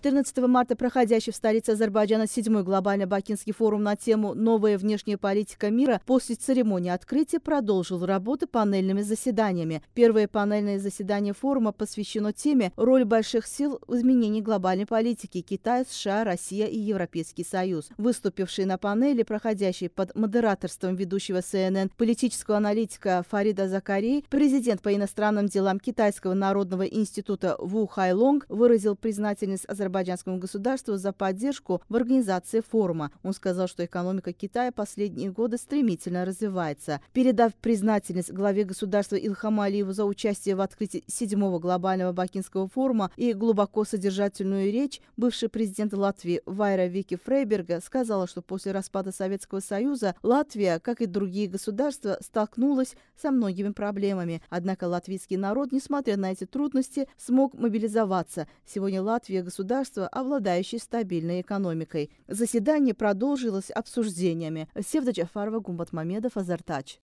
14 марта проходящий в столице Азербайджана седьмой глобальный бакинский форум на тему «Новая внешняя политика мира» после церемонии открытия продолжил работы панельными заседаниями. Первое панельное заседание форума посвящено теме «Роль больших сил в изменении глобальной политики Китая, США, Россия и Европейский Союз». Выступивший на панели, проходящий под модераторством ведущего CNN политического аналитика Фарида Закари, президент по иностранным делам Китайского народного института Ву Хайлонг выразил признательность Азербайджана азербайджанскому государству за поддержку в организации форума. Он сказал, что экономика Китая последние годы стремительно развивается. Передав признательность главе государства Илхаму Алиеву за участие в открытии седьмого глобального Бакинского форума и глубоко содержательную речь, бывший президент Латвии Вайра Вики Фрейберга сказала, что после распада Советского Союза Латвия, как и другие государства, столкнулась со многими проблемами. Однако латвийский народ, несмотря на эти трудности, смог мобилизоваться. Сегодня Латвия государство государства, обладающей стабильной экономикой. Заседание продолжилось обсуждениями. Севда Джафарова, Гумбат Мамедов, Азартач.